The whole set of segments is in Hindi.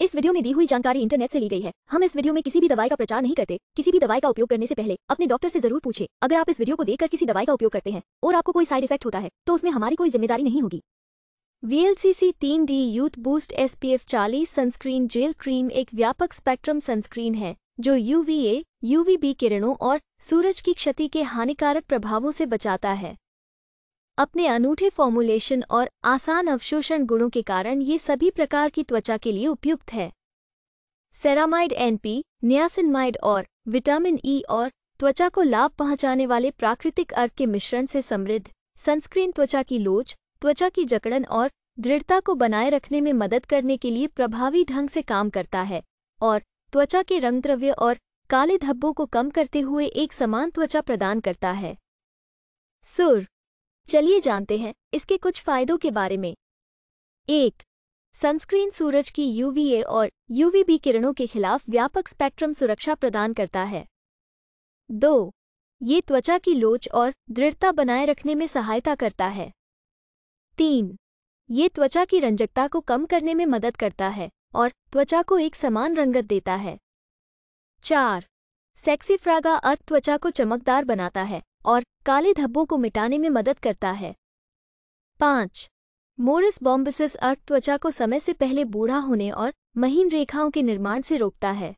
इस वीडियो में दी हुई जानकारी इंटरनेट से ली गई है हम इस वीडियो में किसी भी दवाई का प्रचार नहीं करते किसी भी दवाई का उपयोग करने से पहले अपने डॉक्टर से जरूर पूछे अगर आप इस वीडियो को देखकर किसी दवाई का उपयोग करते हैं और आपको कोई साइड इफेक्ट होता है तो उसमें हमारी कोई जिम्मेदारी नहीं होगी वीएलसीसी तीन D youth boost SPF 40 sunscreen gel cream एक व्यापक स्पेक्ट्रम सनस्क्रीन है जो यूवीए यूवीबी किरणों और सूरज की क्षति के हानिकारक प्रभावों से बचाता है अपने अनूठे फॉर्मुलेशन और आसान अवशोषण गुणों के कारण ये सभी प्रकार की त्वचा के लिए उपयुक्त है सेरामाइड एनपी न्यासिनमाइड और विटामिन ई e और त्वचा को लाभ पहुंचाने वाले प्राकृतिक अर्क के मिश्रण से समृद्ध सनस्क्रीन त्वचा की लोच त्वचा की जकड़न और दृढ़ता को बनाए रखने में मदद करने के लिए प्रभावी ढंग से काम करता है और त्वचा के रंगद्रव्य और काले धब्बों को कम करते हुए एक समान त्वचा प्रदान करता है सुर चलिए जानते हैं इसके कुछ फायदों के बारे में एक सनस्क्रीन सूरज की यूवीए और यूवीबी किरणों के खिलाफ व्यापक स्पेक्ट्रम सुरक्षा प्रदान करता है दो ये त्वचा की लोच और दृढ़ता बनाए रखने में सहायता करता है तीन ये त्वचा की रंजकता को कम करने में मदद करता है और त्वचा को एक समान रंगत देता है चार सेक्सीफ्रागा अर्थ त्वचा को चमकदार बनाता है और काले धब्बों को मिटाने में मदद करता है पाँच मोरिस बॉम्बिसिस अर्थ त्वचा को समय से पहले बूढ़ा होने और महीन रेखाओं के निर्माण से रोकता है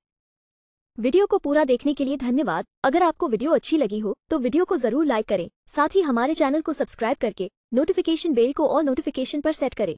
वीडियो को पूरा देखने के लिए धन्यवाद अगर आपको वीडियो अच्छी लगी हो तो वीडियो को जरूर लाइक करें साथ ही हमारे चैनल को सब्सक्राइब करके नोटिफिकेशन बेल को और नोटिफिकेशन पर सेट करें